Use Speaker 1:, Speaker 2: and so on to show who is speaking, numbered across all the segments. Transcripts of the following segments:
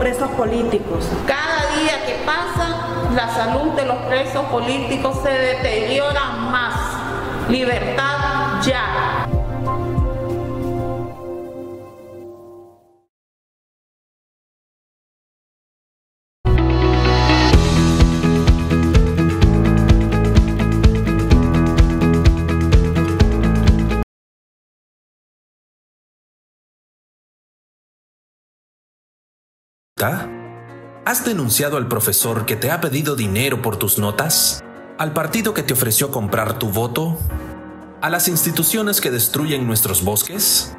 Speaker 1: presos políticos. Cada día que pasa, la salud de los presos políticos se deteriora más. Libertad
Speaker 2: ya. ¿Has denunciado al profesor que te ha
Speaker 1: pedido dinero por tus notas? ¿Al partido que te ofreció comprar tu voto? ¿A las instituciones que destruyen nuestros bosques?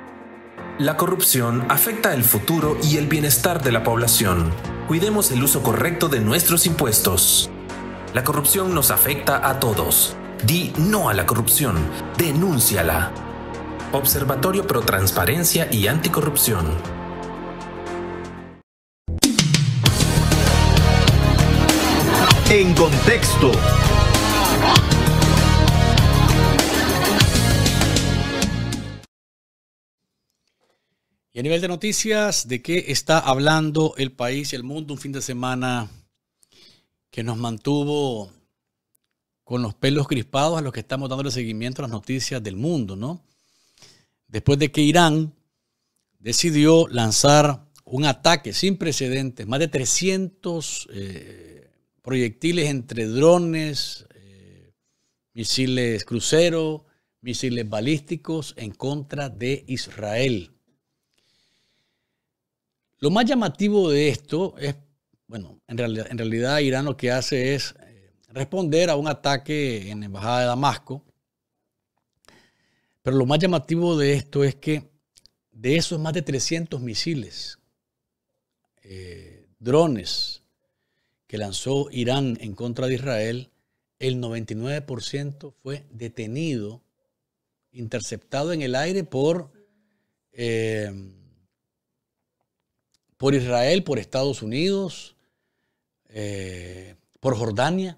Speaker 1: La corrupción afecta el futuro y el bienestar de la población. Cuidemos el uso correcto de nuestros impuestos. La corrupción nos afecta a todos. Di no a la corrupción. Denúnciala. Observatorio Pro Transparencia y Anticorrupción. En contexto.
Speaker 3: Y a nivel de noticias, ¿de qué está hablando el país y el mundo? Un fin de semana que nos mantuvo con los pelos crispados a los que estamos dando el seguimiento a las noticias del mundo, ¿no? Después de que Irán decidió lanzar un ataque sin precedentes, más de 300 proyectiles entre drones, eh, misiles crucero, misiles balísticos en contra de Israel. Lo más llamativo de esto es, bueno, en, realidad Irán lo que hace es eh, responder a un ataque en la Embajada de Damasco. Pero lo más llamativo de esto es que de esos más de 300 misiles, eh, drones, que lanzó Irán en contra de Israel, el 99% fue detenido, interceptado en el aire por, eh, por Israel, por Estados Unidos, eh, por Jordania.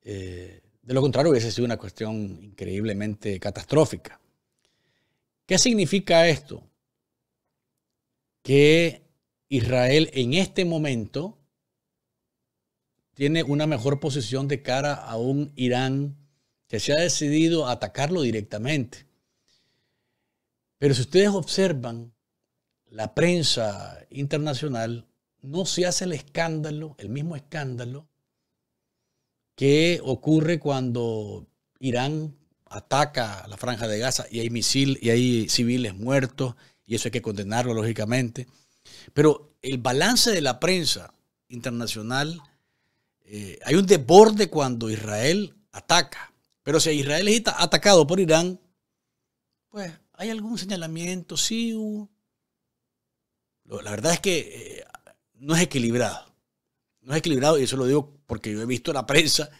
Speaker 3: Eh, de lo contrario, hubiese sido una cuestión increíblemente catastrófica. ¿Qué significa esto? Que Israel en este momento tiene una mejor posición de cara a un Irán que se ha decidido a atacarlo directamente. Pero si ustedes observan, la prensa internacional no se hace el escándalo, el mismo escándalo que ocurre cuando Irán ataca la franja de Gaza y hay misil y hay civiles muertos y eso hay que condenarlo lógicamente. Pero el balance de la prensa internacional eh, hay un desborde cuando Israel ataca. Pero si Israel está atacado por Irán, pues hay algún señalamiento, sí La verdad es que eh, no es equilibrado. No es equilibrado, y eso lo digo porque yo he visto la prensa,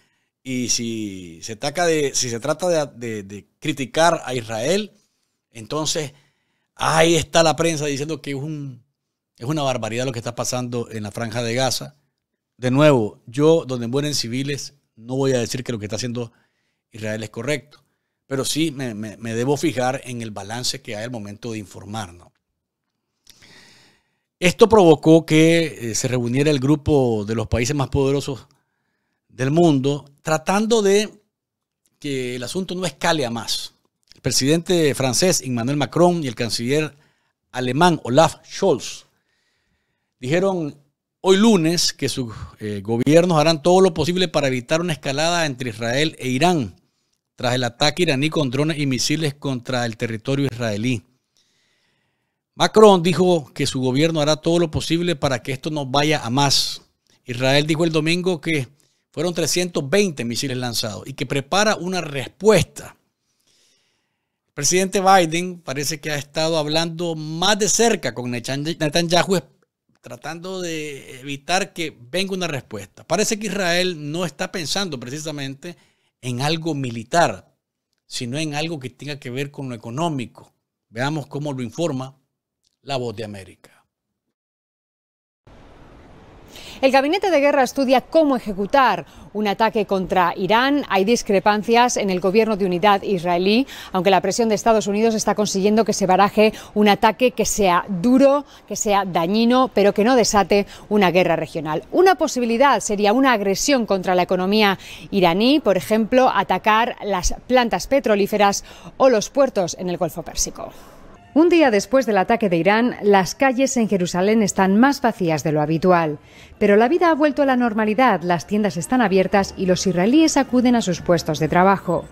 Speaker 3: y si se, ataca de, si se trata de, criticar a Israel, entonces ahí está la prensa diciendo que es una barbaridad lo que está pasando en la franja de Gaza de nuevo, yo donde mueren civiles, no voy a decir que lo que está haciendo Israel es correcto, pero sí me, debo fijar en el balance que hay al momento de informarnos. Esto provocó que eh, se reuniera el grupo de los países más poderosos del mundo, tratando de que el asunto no escale a más. El presidente francés Emmanuel Macron y el canciller alemán Olaf Scholz dijeron hoy lunes que sus eh, gobiernos harán todo lo posible para evitar una escalada entre Israel e Irán tras el ataque iraní con drones y misiles contra el territorio israelí. Macron dijo que su gobierno hará todo lo posible para que esto no vaya a más. Israel dijo el domingo que fueron 320 misiles lanzados y que prepara una respuesta. El presidente Biden parece que ha estado hablando más de cerca con Netanyahu tratando de evitar que venga una respuesta. Parece que Israel no está pensando precisamente en algo militar, sino en algo que tenga que ver con lo económico. Veamos cómo lo informa La Voz de América.
Speaker 4: El gabinete de guerra estudia cómo ejecutar un ataque contra Irán. Hay discrepancias en el gobierno de unidad israelí, aunque la presión de Estados Unidos está consiguiendo que se baraje un ataque que sea duro, que sea dañino, pero que no desate una guerra regional. Una posibilidad sería una agresión contra la economía iraní, por ejemplo, atacar las plantas petrolíferas o los puertos en el Golfo Pérsico. Un día después del ataque de Irán, las calles en Jerusalén están más vacías de lo habitual. Pero la vida ha vuelto a la normalidad, las tiendas están abiertas y los israelíes acuden a sus puestos de trabajo.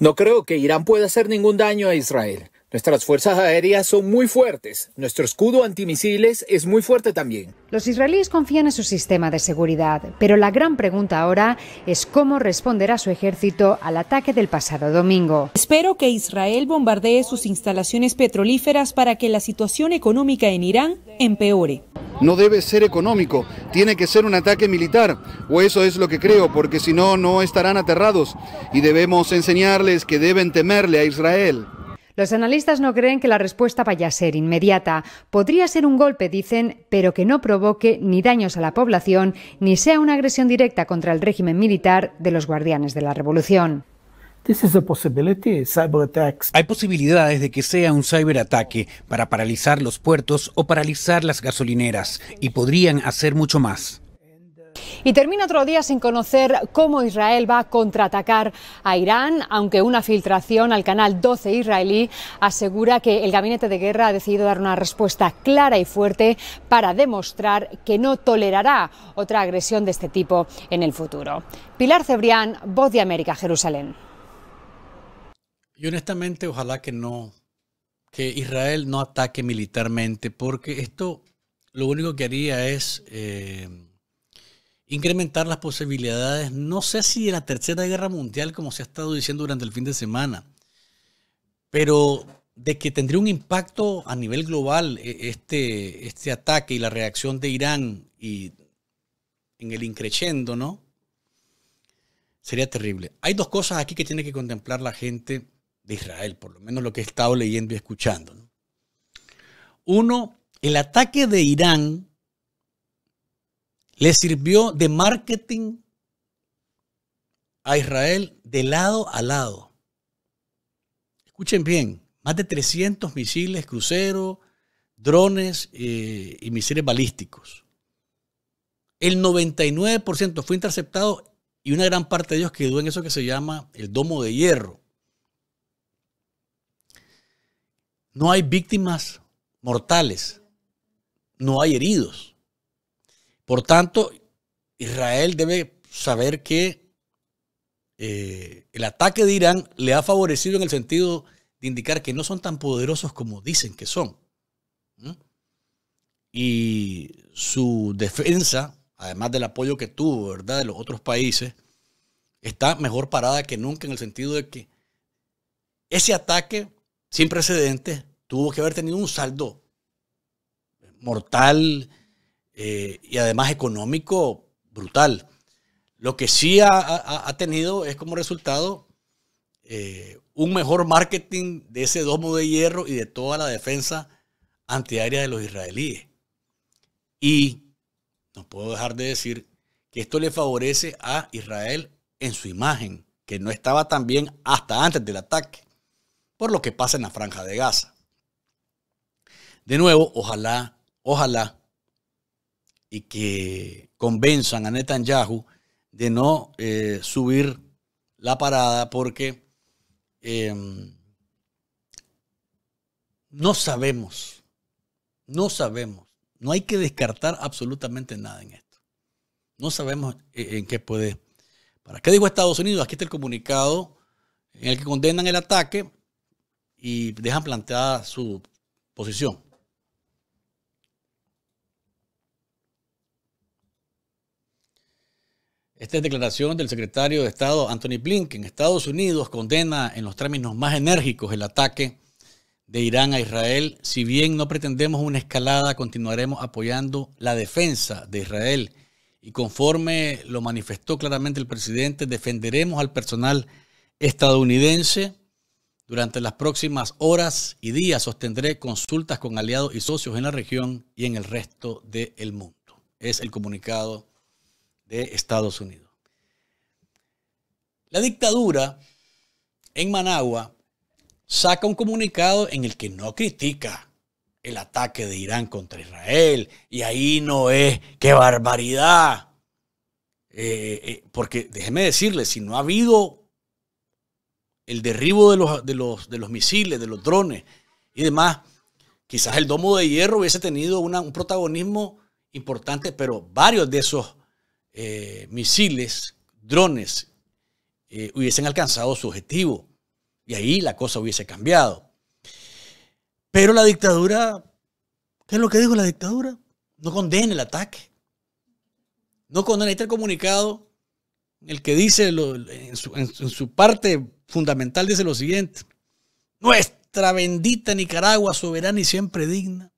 Speaker 1: No creo que Irán pueda hacer ningún daño a Israel. Nuestras fuerzas aéreas son muy fuertes. Nuestro escudo antimisiles es muy fuerte también. Los israelíes confían en su
Speaker 4: sistema de seguridad, pero la gran pregunta ahora es cómo responderá su ejército al ataque del pasado domingo. Espero que Israel bombardee sus instalaciones petrolíferas para que la situación económica en Irán empeore.
Speaker 1: No debe ser económico, tiene que ser un ataque militar, o eso es lo que creo, porque si no, no estarán aterrados y debemos enseñarles que deben temerle a Israel.
Speaker 4: Los analistas no creen que la respuesta vaya a ser inmediata. Podría ser un golpe, dicen, pero que no provoque ni daños a la población ni sea una agresión directa contra el régimen militar de los guardianes de la revolución.
Speaker 3: Hay posibilidades de que sea un ciberataque para paralizar los puertos o paralizar las gasolineras, y podrían hacer mucho más.
Speaker 4: Y termina otro día sin conocer cómo Israel va a contraatacar a Irán, aunque una filtración al canal 12 israelí asegura que el gabinete de guerra ha decidido dar una respuesta clara y fuerte para demostrar que no tolerará otra agresión de este tipo en el futuro. Pilar Cebrián, Voz de América, Jerusalén.
Speaker 3: Y honestamente, ojalá que no, que Israel no ataque militarmente, porque esto lo único que haría es... Eh, incrementar las posibilidades, no sé si de la Tercera Guerra Mundial, como se ha estado diciendo durante el fin de semana, pero de que tendría un impacto a nivel global e, este, este ataque y la reacción de Irán y en el increciendo ¿no? Sería terrible. Hay dos cosas aquí que tiene que contemplar la gente de Israel, por lo menos lo que he estado leyendo y escuchando. Uno, el ataque de Irán le sirvió de marketing a Israel de lado a lado. Escuchen bien, más de 300 misiles, cruceros, drones eh, y misiles balísticos. El 99% fue interceptado y una gran parte de ellos quedó en eso que se llama el domo de hierro. No hay víctimas mortales, no hay heridos. Por tanto, Israel debe saber que eh, el ataque de Irán le ha favorecido en el sentido de indicar que no son tan poderosos como dicen que son. Y su defensa, además del apoyo que tuvo, ¿verdad?, de los otros países, está mejor parada que nunca en el sentido de que ese ataque sin precedentes tuvo que haber tenido un saldo mortal, eh, y además económico brutal. Lo que sí ha, tenido es como resultado eh, un mejor marketing de ese domo de hierro y de toda la defensa antiaérea de los israelíes. Y no puedo dejar de decir que esto le favorece a Israel en su imagen, que no estaba tan bien hasta antes del ataque, por lo que pasa en la franja de Gaza. De nuevo, ojalá, ojalá y que convenzan a Netanyahu de no eh, subir la parada porque em, no sabemos, no sabemos, no hay que descartar absolutamente nada en esto. No sabemos eh, en qué puede. ¿Para qué dijo Estados Unidos? Aquí está el comunicado en el que condenan el ataque y dejan planteada su posición. Esta es declaración del secretario de Estado Anthony Blinken. Estados Unidos condena en los términos más enérgicos el ataque de Irán a Israel. Si bien no pretendemos una escalada, continuaremos apoyando la defensa de Israel. Y conforme lo manifestó claramente el presidente, defenderemos al personal estadounidense. Durante las próximas horas y días sostendré consultas con aliados y socios en la región y en el resto del mundo. Es el comunicado de Estados Unidos. La dictadura en Managua saca un comunicado en el que no critica el ataque de Irán contra Israel y ahí no es, qué barbaridad. Eh, eh, porque déjeme decirle, si no ha habido el derribo de los, de, los, misiles, de los drones y demás, quizás el domo de hierro hubiese tenido un protagonismo importante, pero varios de esos eh, misiles, drones, eh, hubiesen alcanzado su objetivo y ahí la cosa hubiese cambiado. Pero la dictadura, ¿qué es lo que dijo la dictadura? No condena el ataque. No condena. Ahí el comunicado el que dice en, su, parte fundamental dice lo siguiente. Nuestra bendita Nicaragua, soberana y siempre digna,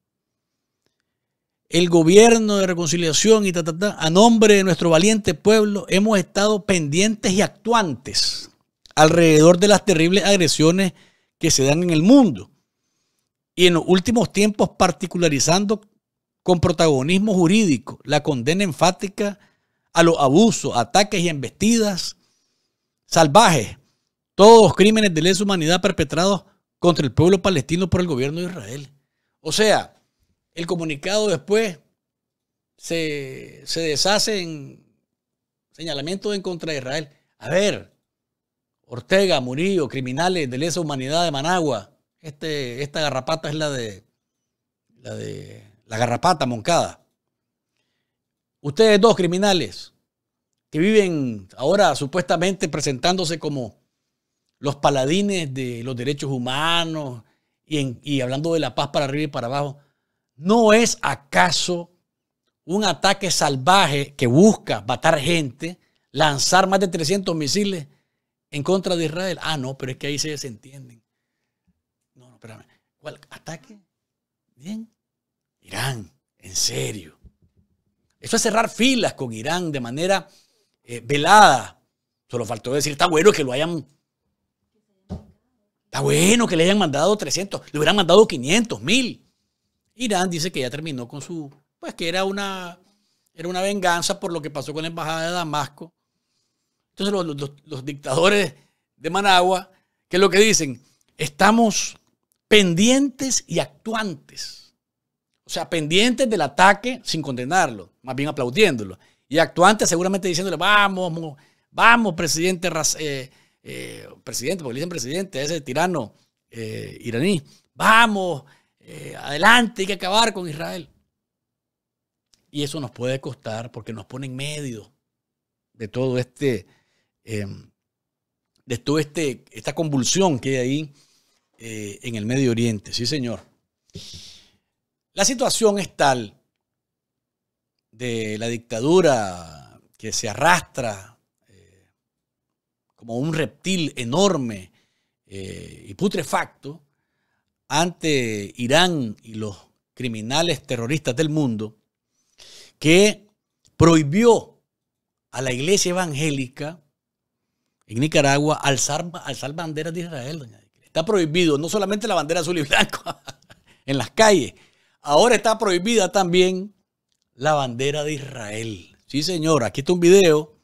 Speaker 3: el gobierno de reconciliación y ta, a nombre de nuestro valiente pueblo, hemos estado pendientes y actuantes alrededor de las terribles agresiones que se dan en el mundo. Y en los últimos tiempos particularizando con protagonismo jurídico la condena enfática a los abusos, ataques y embestidas salvajes, todos los crímenes de lesa humanidad perpetrados contra el pueblo palestino por el gobierno de Israel. O sea, el comunicado después se, deshace en señalamientos en contra de Israel. A ver, Ortega, Murillo, criminales de lesa humanidad de Managua. Este, esta garrapata es la de, la de la garrapata Moncada. Ustedes dos criminales que viven ahora supuestamente presentándose como los paladines de los derechos humanos y, y hablando de la paz para arriba y para abajo. ¿No es acaso un ataque salvaje que busca matar gente, lanzar más de 300 misiles en contra de Israel? Ah, no, pero es que ahí se desentienden. No, no, espérame. ¿Cuál ataque? Bien. Irán, en serio. Eso es cerrar filas con Irán de manera eh, velada. Solo faltó decir, está bueno que lo hayan... Está bueno que le hayan mandado 300, le hubieran mandado 500, 1000. Irán dice que ya terminó con su, pues que era una, era una venganza por lo que pasó con la embajada de Damasco. Entonces los, dictadores de Managua, que es lo que dicen, estamos pendientes y actuantes. O sea, pendientes del ataque sin condenarlo, más bien aplaudiéndolo. Y actuantes seguramente diciéndole, vamos, vamos, presidente, eh, eh, presidente, porque dicen presidente, ese tirano eh, iraní, vamos, eh, adelante, hay que acabar con Israel. Y eso nos puede costar porque nos pone en medio de todo este, em, de todo este, esta convulsión que hay ahí eh, en el Medio Oriente. Sí, señor. La situación es tal de la dictadura que se arrastra eh, como un reptil enorme y putrefacto ante Irán y los criminales terroristas del mundo que prohibió a la iglesia evangélica en Nicaragua alzar, alzar banderas de Israel. Está prohibido no solamente la bandera azul y blanco en las calles, ahora está prohibida también la bandera de Israel. Sí, señor, aquí está un video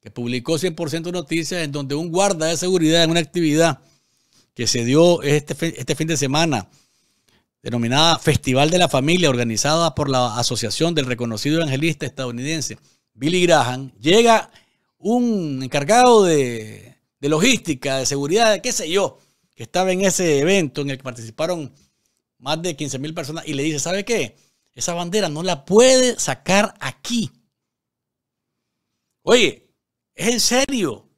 Speaker 3: que publicó 100% Noticias en donde un guarda de seguridad en una actividad que se dio este, este fin de semana, denominada Festival de la Familia, organizada por la Asociación del reconocido evangelista estadounidense Billy Graham, llega un encargado de, de logística, de seguridad, de qué sé yo, que estaba en ese evento en el que participaron más de 15 mil personas y le dice, ¿sabe qué? Esa bandera no la puede sacar aquí. Oye, es en serio.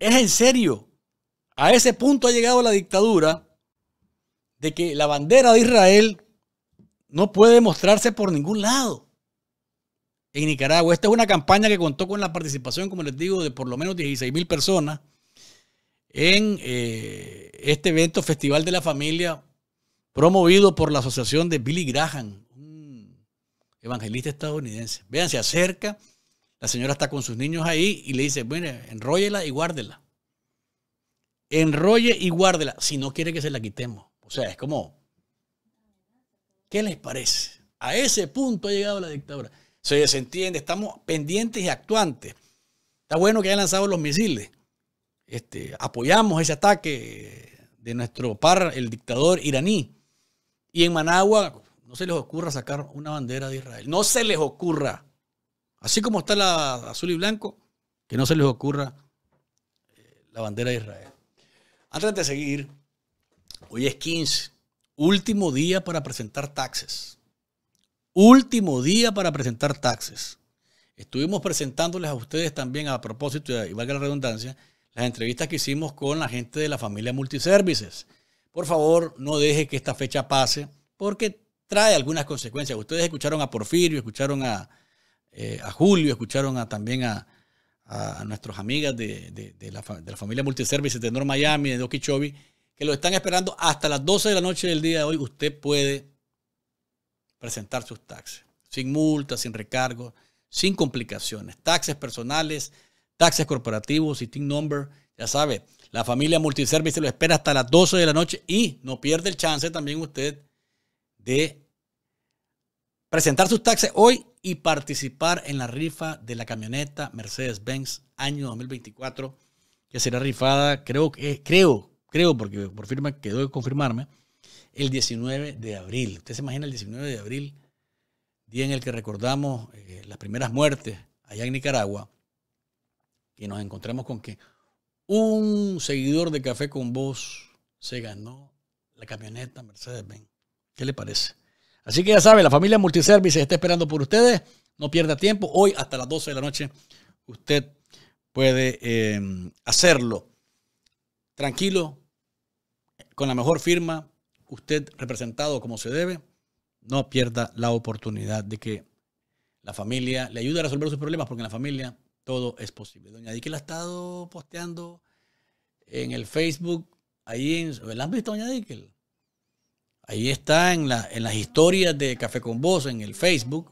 Speaker 3: Es en serio. A ese punto ha llegado la dictadura de que la bandera de Israel no puede mostrarse por ningún lado en Nicaragua. Esta es una campaña que contó con la participación, como les digo, de por lo menos 16 mil personas en eh, este evento Festival de la Familia promovido por la asociación de Billy Graham, un evangelista estadounidense. Vean, se acerca, la señora está con sus niños ahí y le dice, bueno, enróllela y guárdela enrolle y guárdela si no quiere que se la quitemos. O sea, es como, ¿qué les parece? A ese punto ha llegado la dictadura. Se desentiende, estamos pendientes y actuantes. Está bueno que hayan lanzado los misiles. Este, apoyamos ese ataque de nuestro par, el dictador iraní. Y en Managua no se les ocurra sacar una bandera de Israel. No se les ocurra. Así como está la azul y blanco, que no se les ocurra eh, la bandera de Israel. Antes de seguir, hoy es 15, último día para presentar taxes. Último día para presentar taxes. Estuvimos presentándoles a ustedes también, a propósito, y valga la redundancia, las entrevistas que hicimos con la gente de la familia Multiservices. Por favor, no deje que esta fecha pase, porque trae algunas consecuencias. Ustedes escucharon a Porfirio, escucharon a, eh, a Julio, escucharon a, también a, a nuestros amigas de, la, familia Multiservices de North Miami, de Okeechobee, que lo están esperando hasta las 12 de la noche del día de hoy. Usted puede presentar sus taxes, sin multas, sin recargos, sin complicaciones. Taxes personales, taxes corporativos, y team number, ya sabe, la familia multiservices lo espera hasta las 12 de la noche y no pierde el chance también usted de presentar sus taxes hoy y participar en la rifa de la camioneta Mercedes-Benz año 2024, que será rifada, creo que, creo, creo, porque por firma quedó de confirmarme, el 19 de abril. Usted se imagina el 19 de abril, día en el que recordamos eh, las primeras muertes allá en Nicaragua, y nos encontramos con que un seguidor de Café con Voz se ganó la camioneta Mercedes-Benz. ¿Qué le parece? Así que ya saben, la familia Multiservices está esperando por ustedes. No pierda tiempo. Hoy hasta las 12 de la noche usted puede eh, hacerlo tranquilo, con la mejor firma, usted representado como se debe. No pierda la oportunidad de que la familia le ayude a resolver sus problemas, porque en la familia todo es posible. Doña Diquel ha estado posteando en el Facebook, ahí en... ¿La han visto, Doña Dickel? Ahí está en, la, las historias de Café con Voz, en el Facebook,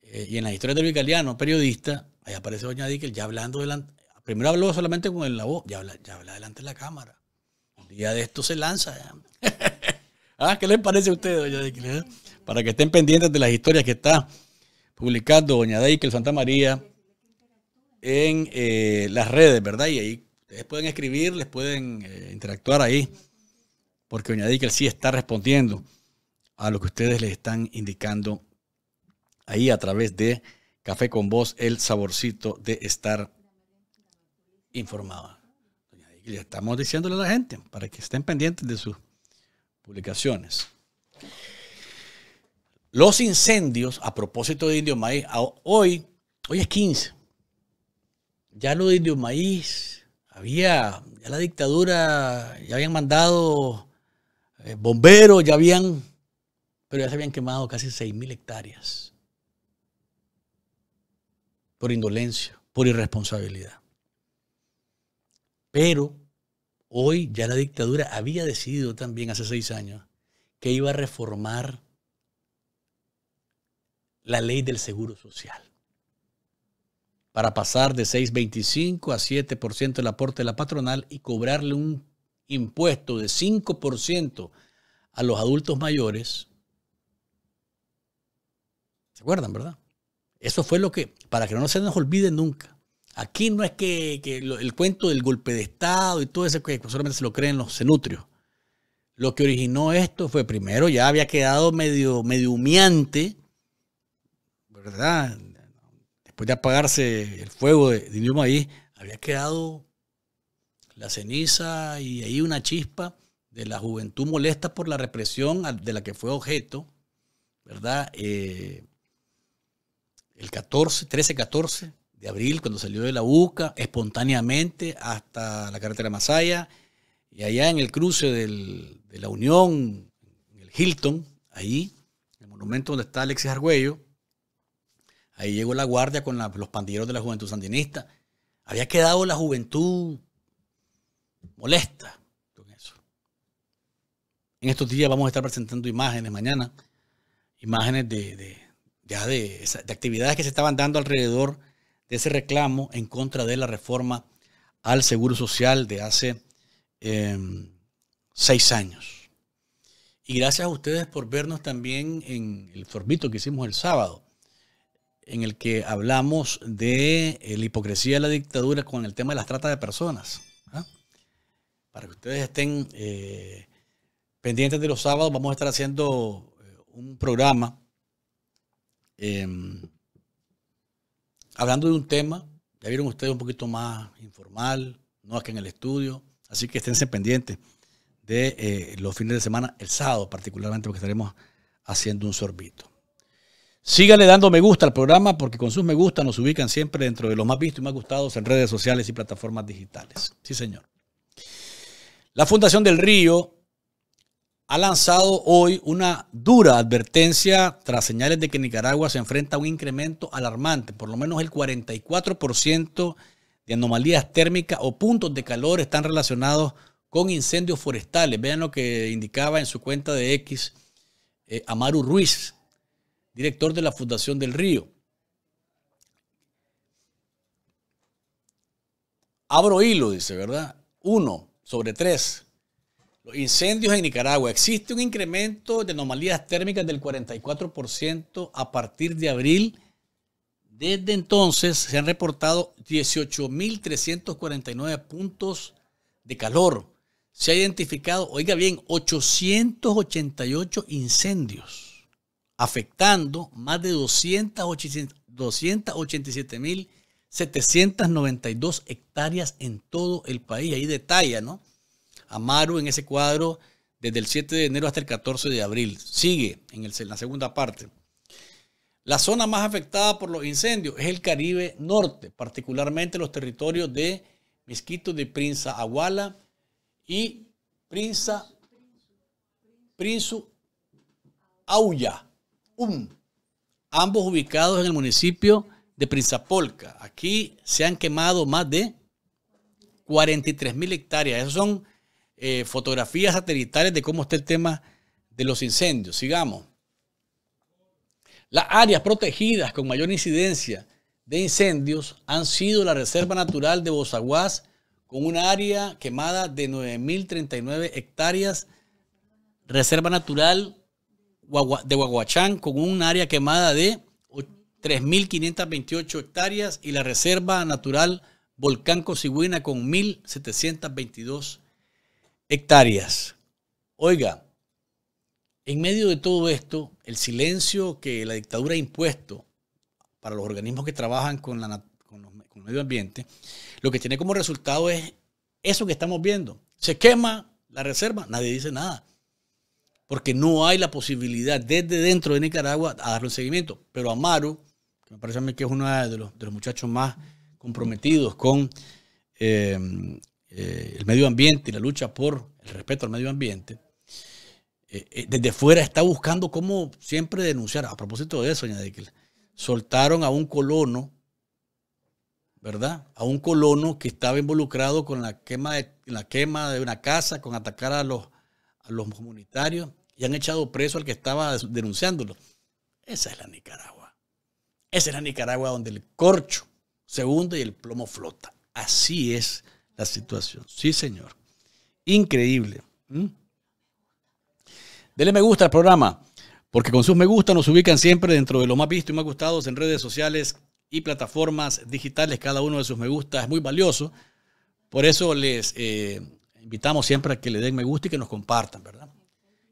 Speaker 3: eh, y en las historias del Vicaliano, periodista, ahí aparece Doña Dickel ya hablando delante. Primero habló solamente con la voz, ya habla, delante de la cámara. Un día de esto se lanza. Ah, ¿Qué les parece a ustedes, Doña Dickel? Eh? Para que estén pendientes de las historias que está publicando Doña Dickel Santa María en eh, las redes, ¿verdad? Y ahí ustedes pueden escribir, les pueden interactuar ahí porque Doña Dickel sí está respondiendo a lo que ustedes les están indicando ahí a través de Café con Voz, el saborcito de estar informada. Doña Dickel, estamos diciéndole a la gente para que estén pendientes de sus publicaciones. Los incendios, a propósito de Indio Maíz, hoy, hoy es 15. Ya lo de Indio Maíz, había, la dictadura, ya habían mandado eh, bomberos, ya habían, pero ya se habían quemado casi 6.000 hectáreas por indolencia, por irresponsabilidad. Pero hoy ya la dictadura había decidido también hace seis años que iba a reformar la ley del seguro social para pasar de 6,25 a 7% el aporte de la patronal y cobrarle un impuesto de 5% a los adultos mayores. ¿Se acuerdan, verdad? Eso fue lo que, para que no se nos olvide nunca. Aquí no es que, el cuento del golpe de Estado y todo eso que solamente se lo creen los cenutrios. Lo que originó esto fue primero, ya había quedado medio, humeante, ¿verdad? Después de apagarse el fuego de, de había quedado la ceniza y ahí una chispa de la juventud molesta por la represión de la que fue objeto, ¿verdad? Eh, el 14, 13, 14 de abril, cuando salió de la UCA, espontáneamente hasta la carretera Masaya, y allá en el cruce de la Unión, en el Hilton, ahí, el monumento donde está Alexis Argüello, ahí llegó la guardia con los pandilleros de la juventud sandinista. Había quedado la juventud molesta con eso. En estos días vamos a estar presentando imágenes mañana, imágenes de, de, actividades que se estaban dando alrededor de ese reclamo en contra de la reforma al Seguro Social de hace em, seis años. Y gracias a ustedes por vernos también en el formito que hicimos el sábado, en el que hablamos de eh, la hipocresía de la dictadura con el tema de las trata de personas para que ustedes estén eh, pendientes de los sábados, vamos a estar haciendo eh, un programa em, hablando de un tema, ya vieron ustedes un poquito más informal, no aquí en el estudio, así que esténse pendientes de eh, los fines de semana, el sábado particularmente, porque estaremos haciendo un sorbito. Síganle dando me gusta al programa porque con sus me gusta nos ubican siempre dentro de los más vistos y más gustados en redes sociales y plataformas digitales. Sí, señor. La Fundación del Río ha lanzado hoy una dura advertencia tras señales de que Nicaragua se enfrenta a un incremento alarmante. Por lo menos el 44% de anomalías térmicas o puntos de calor están relacionados con incendios forestales. Vean lo que indicaba en su cuenta de X eh, Amaru Ruiz, director de la Fundación del Río. Abro hilo, dice, ¿verdad? Uno, sobre tres, Los incendios en Nicaragua. Existe un incremento de anomalías térmicas del 44% a partir de abril. Desde entonces se han reportado 18.349 puntos de calor. Se ha identificado, oiga bien, 888 incendios, afectando más de 287 mil 792 hectáreas en todo el país. Ahí detalla, ¿no? Amaru en ese cuadro desde el 7 de enero hasta el 14 de abril. Sigue en, la segunda parte. La zona más afectada por los incendios es el Caribe Norte, particularmente los territorios de Misquito de Prinza Aguala y Prinza Prinzu Aulla, ambos ubicados en el municipio de Prinzapolca. Aquí se han quemado más de 43 mil hectáreas. Esas son eh, fotografías satelitales de cómo está el tema de los incendios. Sigamos. Las áreas protegidas con mayor incidencia de incendios han sido la Reserva Natural de Bozaguas, con un área quemada de 9.039 hectáreas, Reserva Natural de Guaguachán, con un área quemada de 3.528 hectáreas y la Reserva Natural Volcán Cosigüina con 1.722 hectáreas. Oiga, en medio de todo esto, el silencio que la dictadura ha impuesto para los organismos que trabajan con, la, el medio ambiente, lo que tiene como resultado es eso que estamos viendo. Se quema la reserva, nadie dice nada porque no hay la posibilidad desde dentro de Nicaragua a darle un seguimiento. Pero Amaro que me parece a mí que es uno de los, muchachos más comprometidos con eh, eh, el medio ambiente y la lucha por el respeto al medio ambiente, eh, desde fuera está buscando cómo siempre denunciar. A propósito de eso, señor que soltaron a un colono, ¿verdad? A un colono que estaba involucrado con la quema de, la quema de una casa, con atacar a los, a los comunitarios, y han echado preso al que estaba denunciándolo. Esa es la Nicaragua. Esa es la Nicaragua donde el corcho se hunde y el plomo flota. Así es la situación. Sí, señor. Increíble. Dele me gusta al programa, porque con sus me gusta nos ubican siempre dentro de lo más visto y más gustados en redes sociales y plataformas digitales. Cada uno de sus me gusta es muy valioso. Por eso les eh, invitamos siempre a que le den me gusta y que nos compartan, ¿verdad?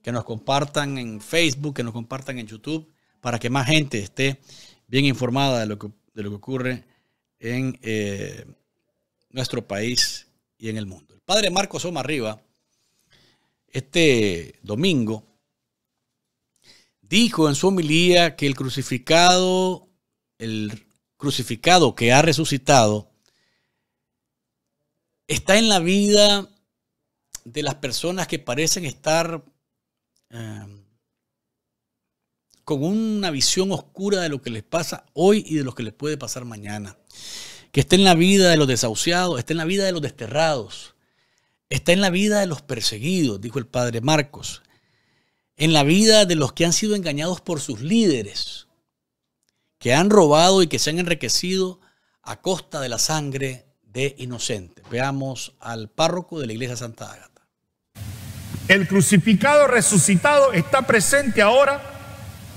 Speaker 3: Que nos compartan en Facebook, que nos compartan en YouTube, para que más gente esté bien informada de lo que, ocurre en eh, nuestro país y en el mundo. El padre Marcos Riva, este domingo, dijo en su homilía que el crucificado, el crucificado que ha resucitado, está en la vida de las personas que parecen estar eh, con una visión oscura de lo que les pasa hoy y de lo que les puede pasar mañana. Que está en la vida de los desahuciados, está en la vida de los desterrados, está en la vida de los perseguidos, dijo el padre Marcos, en la vida de los que han sido engañados por sus líderes, que han robado y que se han enriquecido a costa de la sangre de inocentes. Veamos al párroco de la iglesia Santa Ágata.
Speaker 5: El crucificado resucitado está presente ahora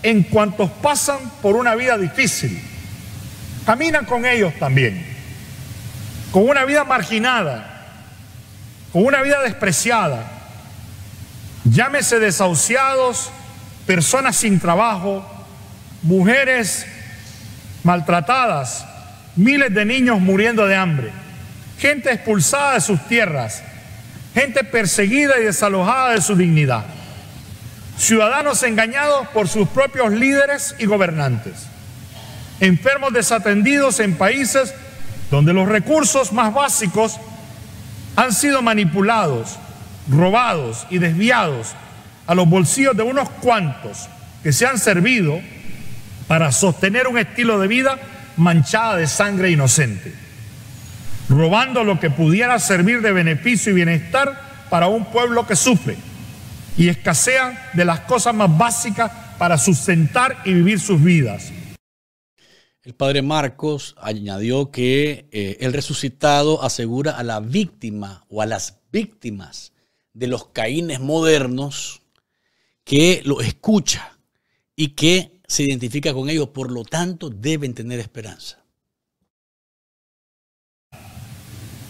Speaker 5: en cuantos pasan por una vida difícil. Caminan con ellos también, con una vida marginada, con una vida despreciada. Llámese desahuciados, personas sin trabajo, mujeres maltratadas, miles de niños muriendo de hambre, gente expulsada de sus tierras, gente perseguida y desalojada de su dignidad ciudadanos engañados por sus propios líderes y gobernantes, enfermos desatendidos en países donde los recursos más básicos han sido manipulados, robados y desviados a los bolsillos de unos cuantos que se han servido para sostener un estilo de vida manchada de sangre inocente, robando lo que pudiera servir de beneficio y bienestar para un pueblo que sufre y escasean de las cosas más básicas para sustentar y vivir sus vidas.
Speaker 3: El padre Marcos añadió que eh, el resucitado asegura a la víctima o a las víctimas de los caínes modernos que lo escucha y que se identifica con ellos, por lo tanto deben tener esperanza.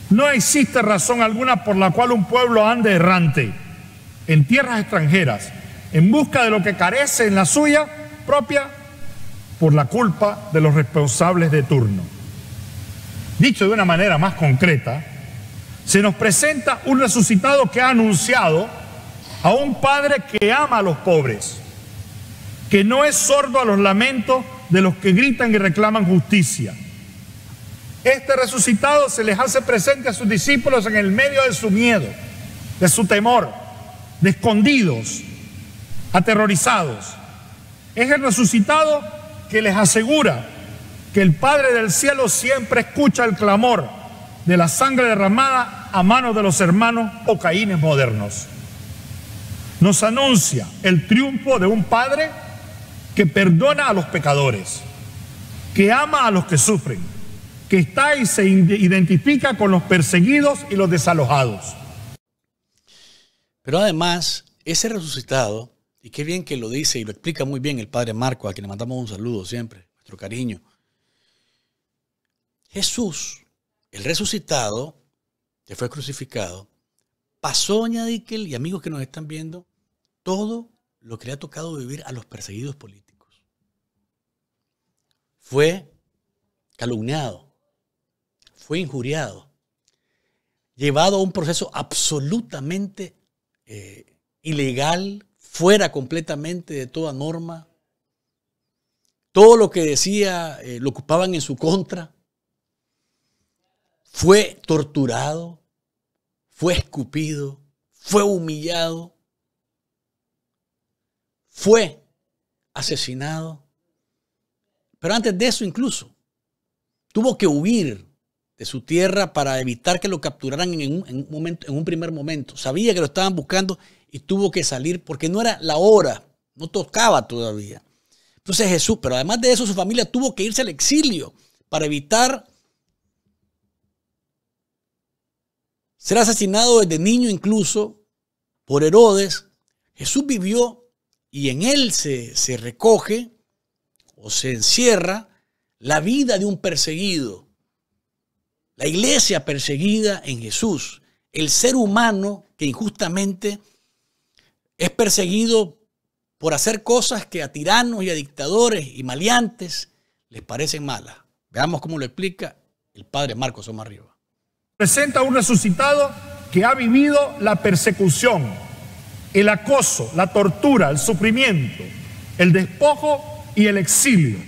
Speaker 3: No existe razón alguna
Speaker 5: por la cual un pueblo ande errante en tierras extranjeras en busca de lo que carece en la suya propia por la culpa de los responsables de turno. Dicho de una manera más concreta, se nos presenta un resucitado que ha anunciado a un padre que ama a los pobres, que no es sordo a los lamentos de los que gritan y reclaman justicia. Este resucitado se les hace presente a sus discípulos en el medio de su miedo, de su temor, de escondidos, aterrorizados. Es el resucitado que les asegura que el Padre del Cielo siempre escucha el clamor de la sangre derramada a manos de los hermanos ocaínes modernos. Nos anuncia el triunfo de un Padre que perdona a los pecadores, que ama a los que sufren, que está y se identifica con los perseguidos y los desalojados.
Speaker 3: Pero además, ese resucitado, y qué bien que lo dice y lo explica muy bien el Padre Marco, a quien le mandamos un saludo siempre, nuestro cariño. Jesús, el resucitado, que fue crucificado, pasó, él y amigos que nos están viendo, todo lo que le ha tocado vivir a los perseguidos políticos. Fue calumniado, fue injuriado, llevado a un proceso absolutamente eh, ilegal, fuera completamente de toda norma. Todo lo que decía eh, lo ocupaban en su contra. Fue torturado, fue escupido, fue humillado, fue asesinado. Pero antes de eso incluso, tuvo que huir de su tierra para evitar que lo capturaran en un, momento, en un primer momento. Sabía que lo estaban buscando y tuvo que salir porque no era la hora, no tocaba todavía. Entonces Jesús, pero además de eso, su familia tuvo que irse al exilio para evitar ser asesinado desde niño incluso por Herodes. Jesús vivió y en él se, se recoge o se encierra la vida de un perseguido la iglesia perseguida en Jesús, el ser humano que injustamente es perseguido por hacer cosas que a tiranos y a dictadores y maleantes les parecen malas. Veamos cómo lo explica el padre Marcos Riva. Presenta un resucitado
Speaker 5: que ha vivido la persecución, el acoso, la tortura, el sufrimiento, el despojo y el exilio,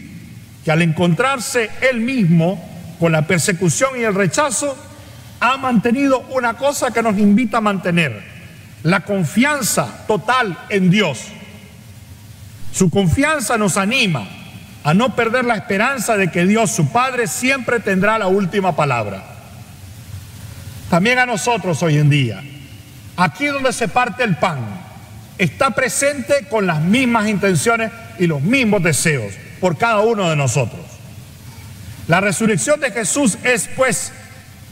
Speaker 5: que al encontrarse él mismo con la persecución y el rechazo, ha mantenido una cosa que nos invita a mantener, la confianza total en Dios. Su confianza nos anima a no perder la esperanza de que Dios, su Padre, siempre tendrá la última palabra. También a nosotros hoy en día, aquí donde se parte el pan, está presente con las mismas intenciones y los mismos deseos por cada uno de nosotros. La resurrección de Jesús es pues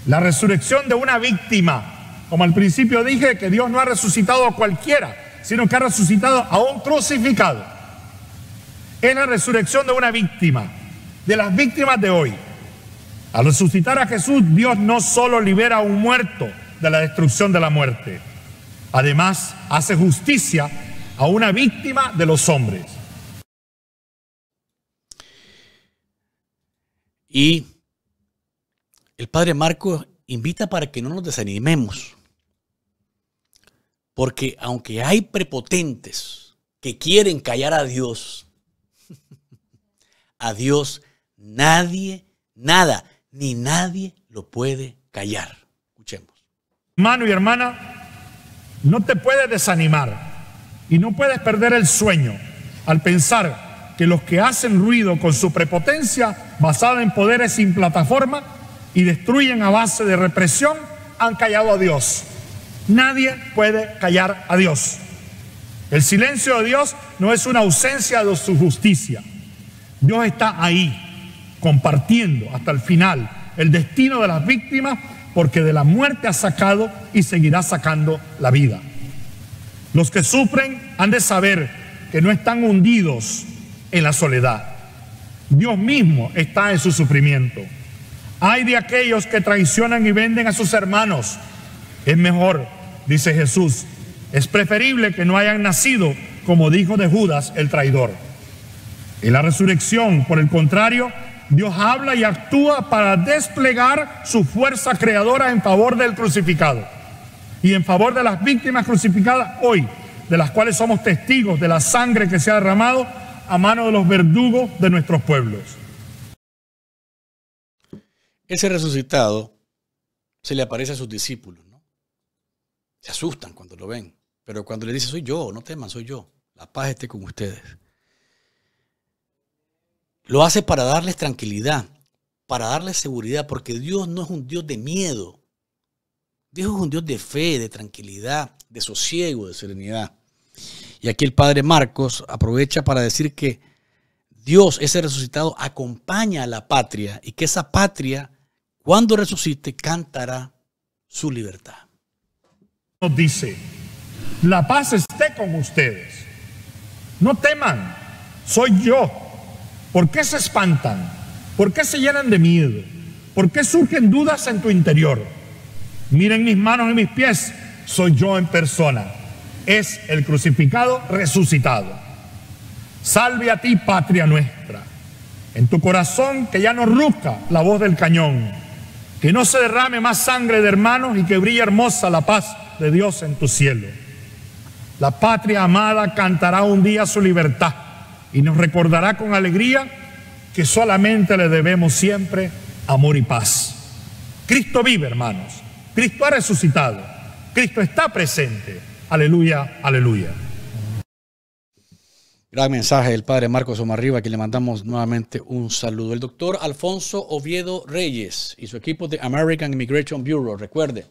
Speaker 5: la resurrección de una víctima. Como al principio dije, que Dios no ha resucitado a cualquiera, sino que ha resucitado a un crucificado. Es la resurrección de una víctima, de las víctimas de hoy. Al resucitar a Jesús, Dios no solo libera a un muerto de la destrucción de la muerte, además hace justicia a una víctima de los
Speaker 3: hombres. Y el Padre Marco invita para que no nos desanimemos. Porque aunque hay prepotentes que quieren callar a Dios, a Dios nadie, nada, ni nadie lo puede callar. Escuchemos. Hermano y
Speaker 5: hermana, no te puedes desanimar y no puedes perder el sueño al pensar que los que hacen ruido con su prepotencia basada en poderes sin plataforma y destruyen a base de represión han callado a Dios. Nadie puede callar a Dios. El silencio de Dios no es una ausencia de su justicia. Dios está ahí, compartiendo hasta el final el destino de las víctimas, porque de la muerte ha sacado y seguirá sacando la vida. Los que sufren han de saber que no están hundidos en la soledad. Dios mismo está en su sufrimiento. Hay de aquellos que traicionan y venden a sus hermanos. Es mejor, dice Jesús, es preferible que no hayan nacido, como dijo de Judas el traidor. En la resurrección, por el contrario, Dios habla y actúa para desplegar su fuerza creadora en favor del crucificado y en favor de las víctimas crucificadas hoy, de las cuales somos testigos de la sangre que se ha derramado a mano de los verdugos de nuestros pueblos.
Speaker 3: Ese resucitado se le aparece a sus discípulos, ¿no? Se asustan cuando lo ven, pero cuando le dice, soy yo, no teman, soy yo, la paz esté con ustedes. Lo hace para darles tranquilidad, para darles seguridad, porque Dios no es un Dios de miedo. Dios es un Dios de fe, de tranquilidad, de sosiego, de serenidad. Y aquí el padre Marcos aprovecha para decir que Dios, ese resucitado, acompaña a la patria y que esa patria, cuando resucite, cantará su libertad. Nos dice, la paz esté con ustedes. No
Speaker 5: teman, soy yo. ¿Por qué se espantan? ¿Por qué se llenan de miedo? ¿Por qué surgen dudas en tu interior? Miren mis manos y mis pies, soy yo en persona es el crucificado resucitado. Salve a ti, patria nuestra, en tu corazón que ya no ruzca la voz del cañón, que no se derrame más sangre de hermanos y que brille hermosa la paz de Dios en tu cielo. La patria amada cantará un día su libertad y nos recordará con alegría que solamente le debemos siempre amor y paz. Cristo vive, hermanos. Cristo ha resucitado. Cristo está presente. Aleluya, aleluya.
Speaker 3: Gran mensaje del padre Marcos Omarriba, que le mandamos nuevamente un saludo. El doctor Alfonso Oviedo Reyes y su equipo de American Immigration Bureau. Recuerde,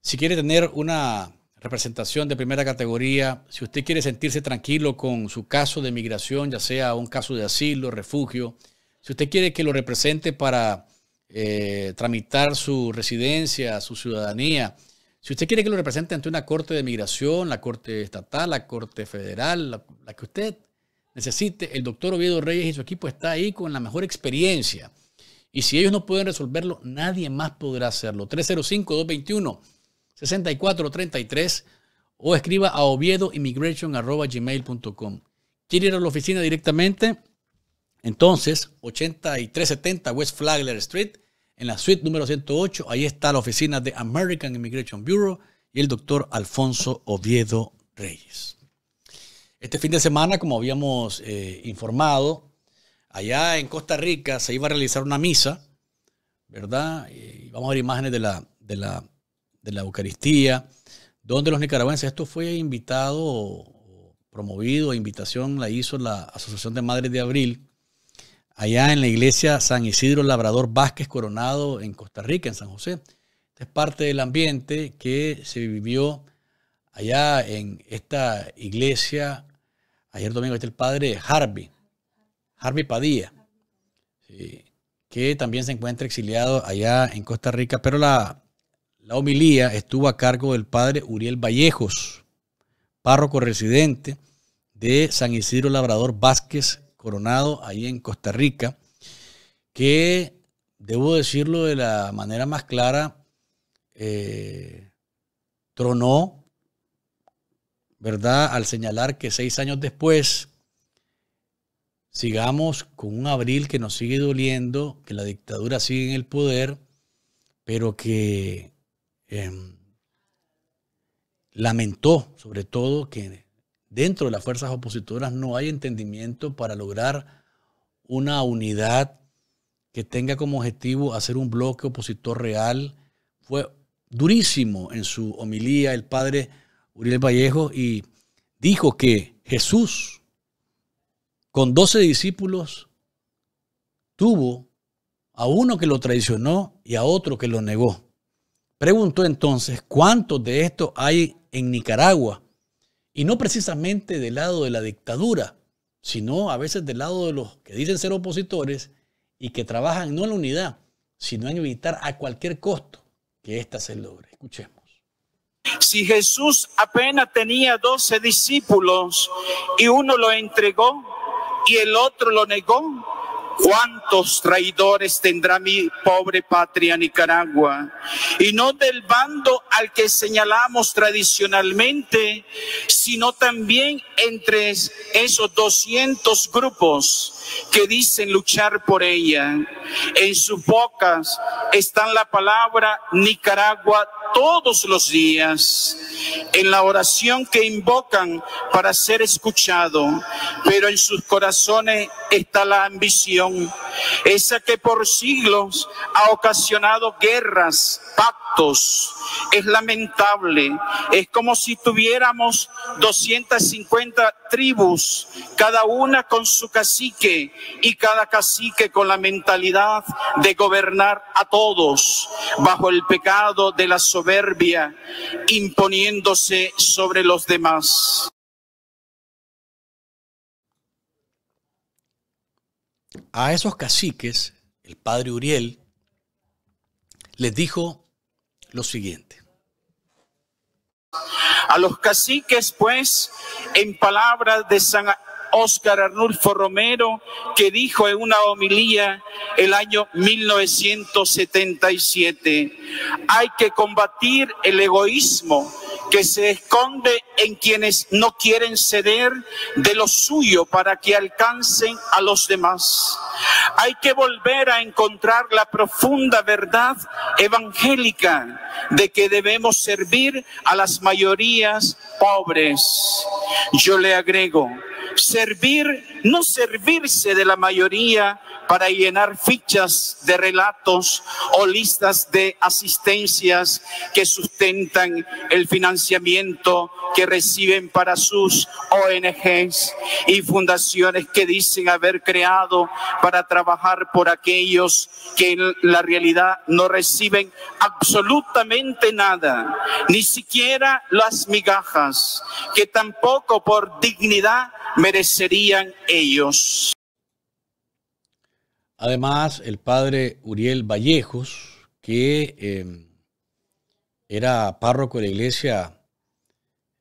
Speaker 3: si quiere tener una representación de primera categoría, si usted quiere sentirse tranquilo con su caso de migración, ya sea un caso de asilo, refugio, si usted quiere que lo represente para eh, tramitar su residencia, su ciudadanía, si usted quiere que lo represente ante una corte de migración, la corte estatal, la corte federal, la, que usted necesite, el doctor Oviedo Reyes y su equipo está ahí con la mejor experiencia. Y si ellos no pueden resolverlo, nadie más podrá hacerlo. 305-221-6433 o escriba a oviedoimmigration.gmail.com. ¿Quiere ir a la oficina directamente? Entonces, 8370 West Flagler Street, en la suite número 108. Ahí está la oficina de American Immigration Bureau y el doctor Alfonso Oviedo Reyes. Este fin de semana, como habíamos eh, informado, allá en Costa Rica se iba a realizar una misa, ¿verdad? Y vamos a ver imágenes de la, de la, de la Eucaristía, donde los nicaragüenses, esto fue invitado, promovido, invitación la hizo la Asociación de Madres de Abril, allá en la iglesia San Isidro Labrador Vázquez Coronado en Costa Rica, en San José. Esta es parte del ambiente que se vivió allá en esta iglesia. Ayer domingo está el padre Harvey, Harvey Padilla, que también se encuentra exiliado allá en Costa Rica, pero la, la homilía estuvo a cargo del padre Uriel Vallejos, párroco residente de San Isidro Labrador Vázquez Coronado, ahí en Costa Rica, que debo decirlo de la manera más clara, eh, tronó, ¿verdad? Al señalar que seis años después sigamos con un abril que nos sigue doliendo, que la dictadura sigue en el poder, pero que em, lamentó sobre todo que dentro de las fuerzas opositoras no hay entendimiento para lograr una unidad que tenga como objetivo hacer un bloque opositor real. Fue durísimo en su homilía el padre Uriel Vallejo y dijo que Jesús con doce discípulos tuvo a uno que lo traicionó y a otro que lo negó. Preguntó entonces, ¿cuántos de estos hay en Nicaragua? Y no precisamente del lado de la dictadura, sino a veces del lado de los que dicen ser opositores y que trabajan no en la unidad, sino en evitar a cualquier costo que ésta se logre. Escuchemos.
Speaker 1: Si Jesús apenas tenía doce discípulos y uno lo entregó y el otro lo negó, ¿Cuántos traidores tendrá mi pobre patria Nicaragua? Y no del bando al que señalamos tradicionalmente, sino también entre esos 200 grupos que dicen luchar por ella. En sus bocas está la palabra Nicaragua todos los días en la oración que invocan para ser escuchado, pero en sus corazones está la ambición, esa que por siglos ha ocasionado guerras, pactos. Es lamentable, es como si tuviéramos 250 tribus, cada una con su cacique y cada cacique con la mentalidad de gobernar a todos bajo el pecado de la soberanía imponiéndose sobre los demás.
Speaker 3: A esos caciques, el padre
Speaker 1: Uriel les dijo lo siguiente. A los caciques, pues, en palabras de San Óscar Arnulfo Romero, que dijo en una homilía el año 1977, hay que combatir el egoísmo que se esconde en quienes no quieren ceder de lo suyo para que alcancen a los demás. Hay que volver a encontrar la profunda verdad evangélica de que debemos servir a las mayorías pobres. Yo le agrego, Servir, no servirse de la mayoría para llenar fichas de relatos o listas de asistencias que sustentan el financiamiento que reciben para sus ONGs y fundaciones que dicen haber creado para trabajar por aquellos que en la realidad no reciben absolutamente nada, ni siquiera las migajas, que tampoco por dignidad merecerían ellos.
Speaker 3: Además, el padre Uriel Vallejos, que eh, era párroco de la iglesia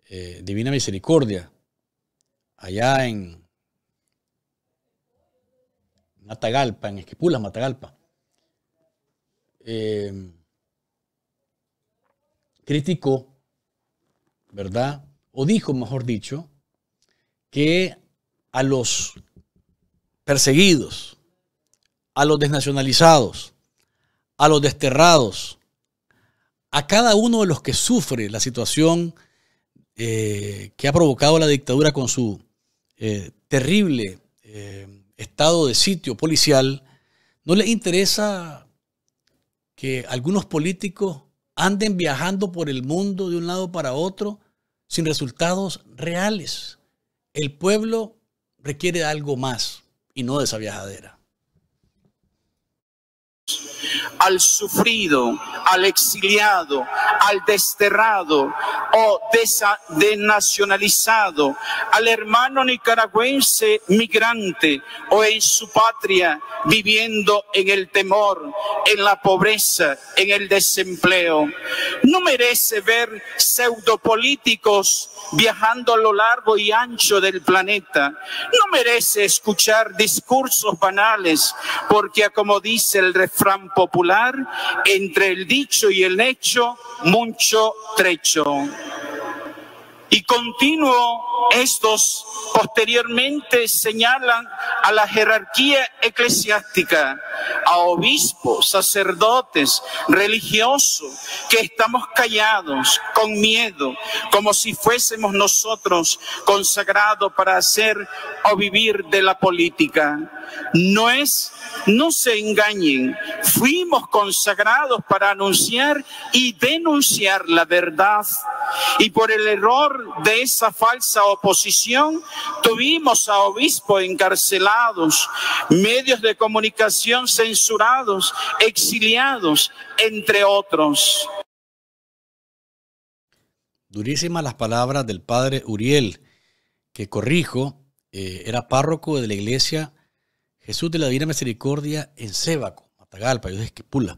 Speaker 3: eh, Divina Misericordia, allá en Matagalpa, en Esquipulas, Matagalpa, eh, criticó, ¿verdad? O dijo, mejor dicho, que a los perseguidos, a los desnacionalizados, a los desterrados, a cada uno de los que sufre la situación eh, que ha provocado la dictadura con su eh, terrible eh, estado de sitio policial, no le interesa que algunos políticos anden viajando por el mundo de un lado para otro sin resultados reales. El pueblo requiere algo más y no de esa viajadera.
Speaker 1: al sufrido, al exiliado, al desterrado o desnacionalizado, al hermano nicaragüense migrante o en su patria viviendo en el temor, en la pobreza, en el desempleo. No merece ver pseudopolíticos viajando a lo largo y ancho del planeta. No merece escuchar discursos banales porque, como dice el refrán popular, entre el dicho y el hecho, mucho trecho. Y continuo, estos posteriormente señalan a la jerarquía eclesiástica, a obispos, sacerdotes, religiosos, que estamos callados, con miedo, como si fuésemos nosotros consagrados para hacer o vivir de la política no es, no se engañen, fuimos consagrados para anunciar y denunciar la verdad. Y por el error de esa falsa oposición, tuvimos a obispos encarcelados, medios de comunicación censurados, exiliados, entre otros.
Speaker 3: Durísimas las palabras del padre Uriel, que corrijo, eh, era párroco de la iglesia Jesús de la Divina Misericordia en Sébaco, Matagalpa, yo dije que pula,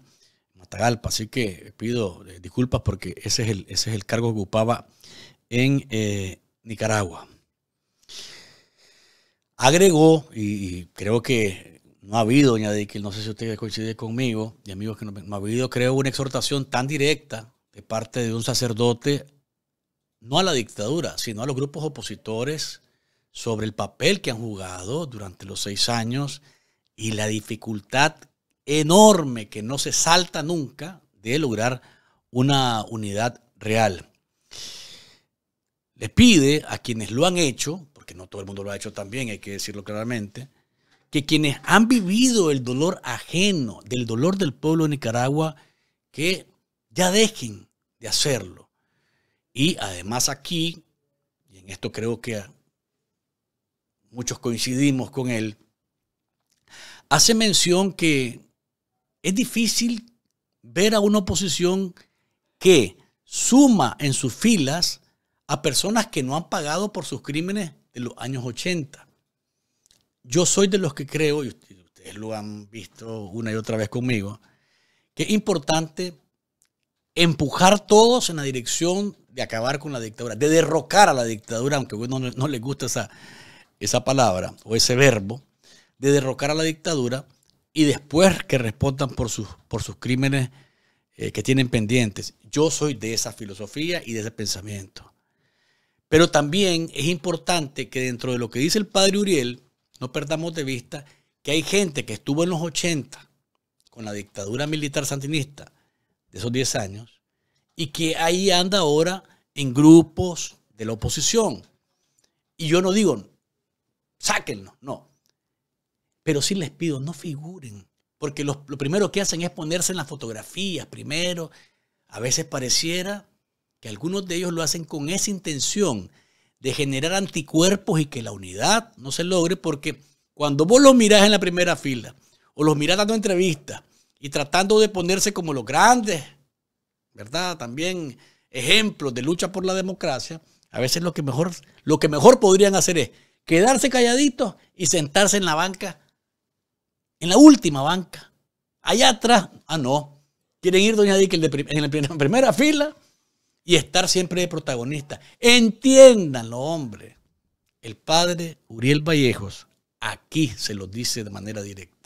Speaker 3: Matagalpa. Así que pido eh, disculpas porque ese es el, ese es el cargo que ocupaba en eh, Nicaragua. Agregó, y, creo que no ha habido, doña que no sé si ustedes coincide conmigo, y amigos que no, no ha habido, creo, una exhortación tan directa de parte de un sacerdote, no a la dictadura, sino a los grupos opositores sobre el papel que han jugado durante los seis años y la dificultad enorme que no se salta nunca de lograr una unidad real. Le pide a quienes lo han hecho, porque no todo el mundo lo ha hecho también, hay que decirlo claramente, que quienes han vivido el dolor ajeno, del dolor del pueblo de Nicaragua, que ya dejen de hacerlo. Y además aquí, y en esto creo que muchos coincidimos con él, hace mención que es difícil ver a una oposición que suma en sus filas a personas que no han pagado por sus crímenes de los años 80. Yo soy de los que creo, y ustedes lo han visto una y otra vez conmigo, que es importante empujar todos en la dirección de acabar con la dictadura, de derrocar a la dictadura, aunque a uno no, no le gusta esa, esa palabra o ese verbo de derrocar a la dictadura y después que respondan por sus, por sus crímenes eh, que tienen pendientes. Yo soy de esa filosofía y de ese pensamiento. Pero también es importante que dentro de lo que dice el padre Uriel, no perdamos de vista que hay gente que estuvo en los 80 con la dictadura militar santinista de esos 10 años y que ahí anda ahora en grupos de la oposición. Y yo no digo, sáquenlo. No. Pero sí les pido, no figuren. Porque lo, primero que hacen es ponerse en las fotografías primero. A veces pareciera que algunos de ellos lo hacen con esa intención de generar anticuerpos y que la unidad no se logre porque cuando vos los mirás en la primera fila o los mirás dando entrevistas y tratando de ponerse como los grandes, ¿verdad? También ejemplos de lucha por la democracia, a veces lo que mejor, lo que mejor podrían hacer es quedarse calladito y sentarse en la banca, en la última banca. Allá atrás, ah, no. Quieren ir, doña Dick, en, la primera fila y estar siempre de protagonista. Entiéndanlo, hombre. El padre Uriel Vallejos aquí se lo dice de manera directa.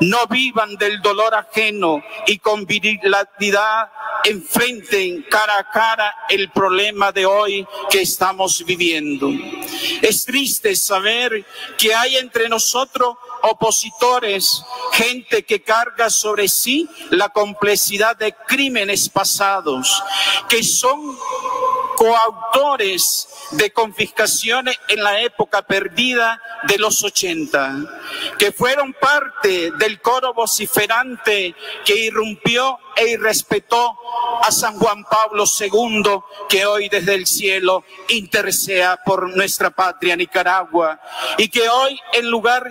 Speaker 1: No vivan del dolor ajeno y con virilidad enfrenten cara a cara el problema de hoy que estamos viviendo. Es triste saber que hay entre nosotros opositores, gente que carga sobre sí la complejidad de crímenes pasados, que son coautores de confiscaciones en la época perdida de los 80, que fueron parte del coro vociferante que irrumpió e irrespetó a San Juan Pablo II, que hoy desde el cielo intercea por nuestra patria Nicaragua, y que hoy en lugar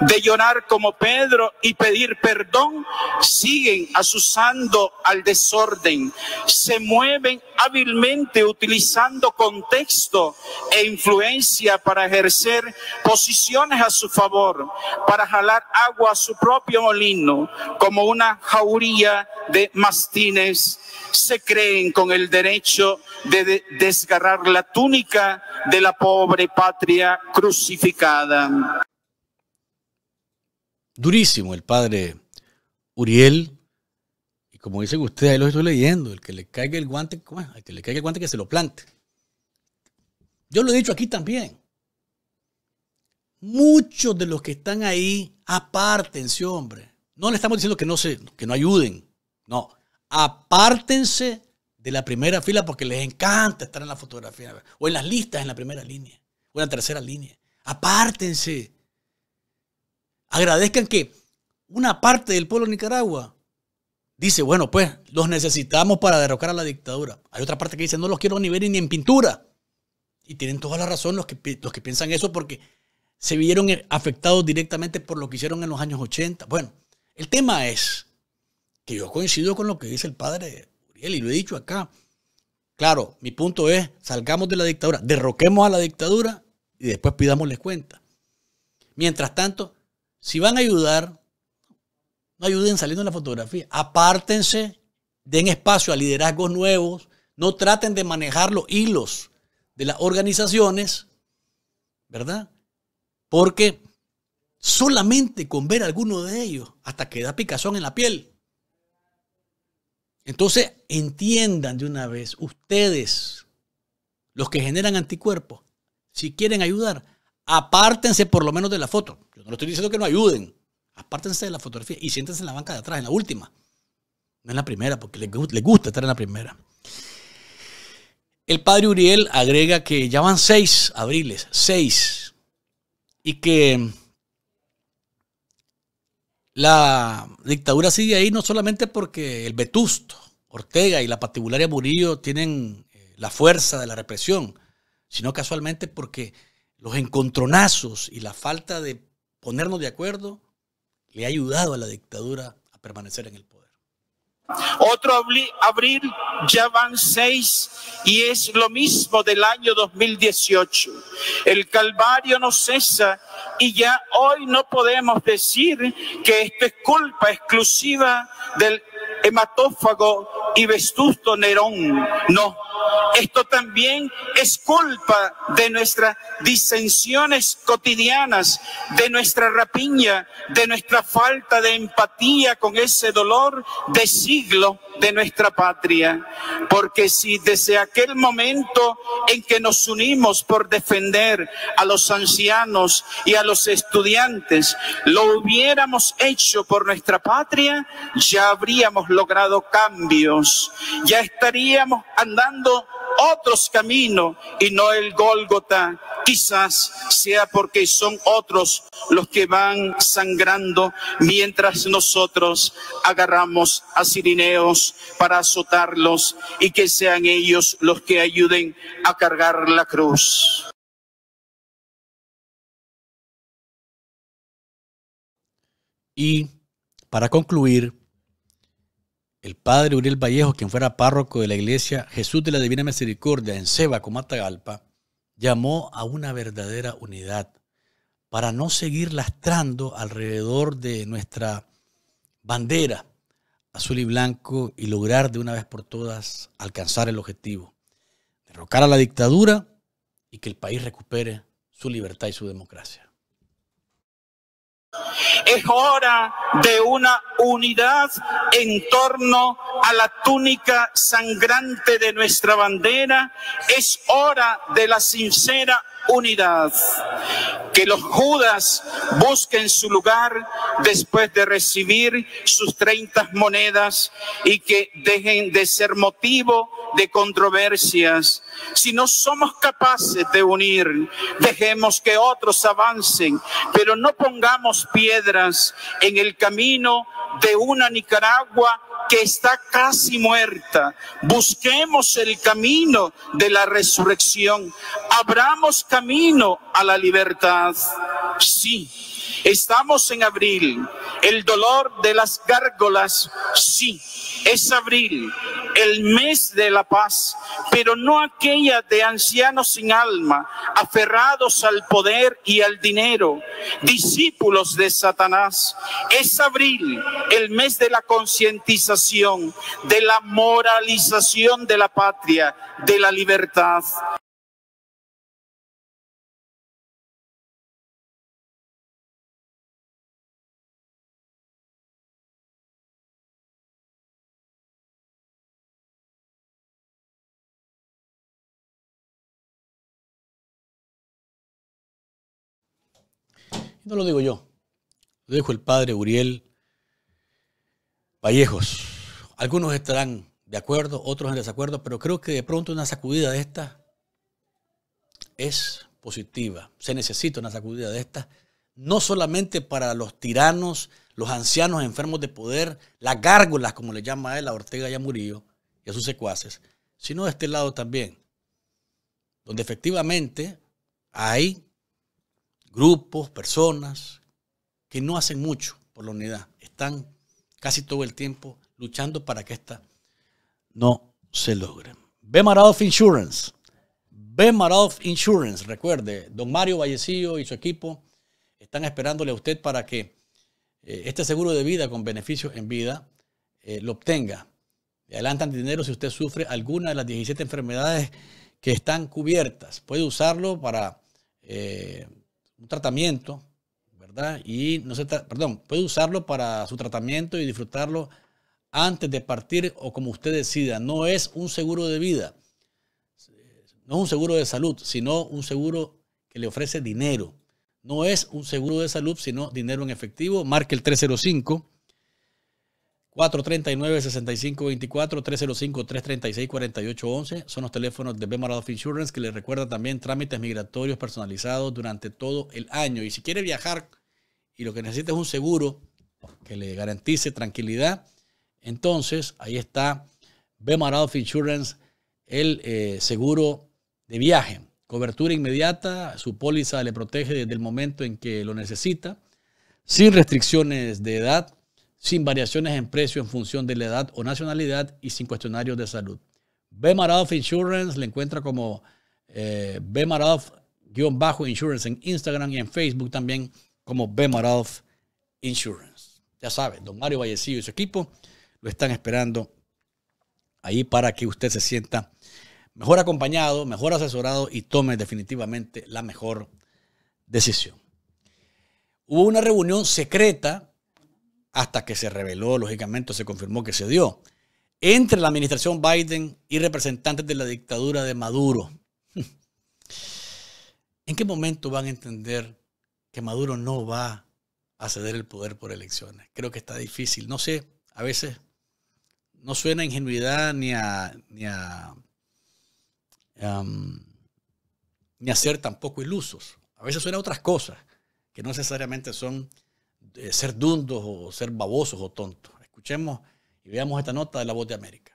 Speaker 1: de llorar como Pedro y pedir perdón, siguen asusando al desorden, se mueven hábilmente utilizando contexto e influencia para ejercer posiciones a su favor, para jalar agua a su propio molino, como una jauría de mastines, se creen con el derecho de desgarrar la túnica de la pobre patria crucificada
Speaker 3: durísimo el padre Uriel. Y como dicen ustedes, ahí lo estoy leyendo, el que le caiga el guante, que le caiga el guante que se lo plante. Yo lo he dicho aquí también. Muchos de los que están ahí, apártense, hombre. No le estamos diciendo que no, se, que no ayuden. No, apártense de la primera fila porque les encanta estar en la fotografía o en las listas en la primera línea o en la tercera línea. Apártense agradezcan que una parte del pueblo de Nicaragua dice, bueno, pues los necesitamos para derrocar a la dictadura. Hay otra parte que dice, no los quiero ni ver ni en pintura. Y tienen toda la razón los que, los que piensan eso porque se vieron eh, afectados directamente por lo que hicieron en los años 80. Bueno, el tema es que yo coincido con lo que dice el padre Uriel y lo he dicho acá. Claro, mi punto es, salgamos de la dictadura, derroquemos a la dictadura y después pidámosles cuenta. Mientras tanto, si van a ayudar, no ayuden saliendo en la fotografía. Apártense, den espacio a liderazgos nuevos, no traten de manejar los hilos de las organizaciones, ¿verdad? Porque solamente con ver alguno de ellos hasta queda picazón en la piel. Entonces, entiendan de una vez, ustedes, los que generan anticuerpos, si quieren ayudar, apártense por lo menos de la foto. No estoy diciendo que no ayuden. Apártense de la fotografía y siéntense en la banca de atrás, en la última. No en la primera, porque les, gusta estar en la primera. El padre Uriel agrega que ya van seis abriles, seis, y que la dictadura sigue ahí no solamente porque el vetusto, Ortega y la patibularia Murillo tienen eh, la fuerza de la represión, sino casualmente porque los encontronazos y la falta de ponernos de acuerdo
Speaker 1: le ha ayudado a la dictadura a permanecer en el poder. Otro abril ya van seis y es lo mismo del año 2018. El calvario no cesa y ya hoy no podemos decir que esto es culpa exclusiva del hematófago y vestusto Nerón. No, esto también es culpa de nuestras disensiones cotidianas, de nuestra rapiña, de nuestra falta de empatía con ese dolor de siglo de nuestra patria. Porque si desde aquel momento en que nos unimos por defender a los ancianos y a los estudiantes, lo hubiéramos hecho por nuestra patria, ya habríamos logrado cambios, ya estaríamos andando otros caminos y no el Gólgota. Quizás sea porque son otros los que van sangrando mientras nosotros agarramos a sirineos para
Speaker 2: azotarlos y que sean ellos los que ayuden a cargar la cruz. Y para concluir, el padre Uriel
Speaker 3: Vallejo, quien fuera párroco de la iglesia Jesús de la Divina Misericordia en Seba, Comatagalpa, llamó a una verdadera unidad para no seguir lastrando alrededor de nuestra bandera azul y blanco y lograr de una vez por todas alcanzar el objetivo, derrocar a la dictadura y que el país recupere su libertad y su democracia.
Speaker 1: Es hora de una unidad en torno a la túnica sangrante de nuestra bandera. Es hora de la sincera unidad. Que los judas busquen su lugar después de recibir sus 30 monedas y que dejen de ser motivo de controversias. Si no somos capaces de unir, dejemos que otros avancen, pero no pongamos piedras en el camino de una Nicaragua que está casi muerta. Busquemos el camino de la resurrección. Abramos camino a la libertad. Sí, Estamos en abril. El dolor de las gárgolas, sí, es abril, el mes de la paz, pero no aquella de ancianos sin alma, aferrados al poder y al dinero, discípulos de Satanás. Es abril, el mes de la concientización, de la
Speaker 2: moralización de la patria, de la libertad. No lo digo yo.
Speaker 3: Lo dijo el padre Uriel Vallejos. Algunos estarán de acuerdo, otros en desacuerdo, pero creo que de pronto una sacudida de esta es positiva. Se necesita una sacudida de esta, no solamente para los tiranos, los ancianos enfermos de poder, las gárgolas, como le llama a él a Ortega y a Murillo y a sus secuaces, sino de este lado también, donde efectivamente hay grupos, personas que no hacen mucho por la unidad. Están casi todo el tiempo luchando para que esta no se logre. Bemaroff Insurance. Bemaroff Insurance. Recuerde, don Mario Vallecillo y su equipo están esperándole a usted para que eh, este seguro de vida con beneficios en vida eh, lo obtenga. Le adelantan dinero si usted sufre alguna de las 17 enfermedades que están cubiertas. Puede usarlo para eh, un tratamiento, ¿verdad? Y no se perdón, puede usarlo para su tratamiento y disfrutarlo antes de partir o como usted decida. No es un seguro de vida, no es un seguro de salud, sino un seguro que le ofrece dinero. No es un seguro de salud, sino dinero en efectivo. Marque el 305 439-6524, 305-336-4811. Son los teléfonos de Bemar Insurance que les recuerda también trámites migratorios personalizados durante todo el año. Y si quiere viajar y lo que necesita es un seguro que le garantice tranquilidad, entonces ahí está Bemar Insurance, el eh, seguro de viaje. Cobertura inmediata, su póliza le protege desde el momento en que lo necesita, sin restricciones de edad sin variaciones en precio en función de la edad o nacionalidad y sin cuestionarios de salud. Bemaroff Insurance le encuentra como eh, Bemaroff-Insurance en Instagram y en Facebook también como Bemaroff Insurance. Ya sabe, don Mario Vallecillo y su equipo lo están esperando ahí para que usted se sienta mejor acompañado, mejor asesorado y tome definitivamente la mejor decisión. Hubo una reunión secreta hasta que se reveló, lógicamente, se confirmó que se dio, entre la administración Biden y representantes de la dictadura de Maduro. ¿En qué momento van a entender que Maduro no va a ceder el poder por elecciones? Creo que está difícil. No sé, a veces no suena ingenuidad ni a, ni a, ni a ser tampoco ilusos. A veces suena a otras cosas que no necesariamente son eh, ser dundos o ser babosos o tontos. Escuchemos y veamos esta nota de La Voz de América.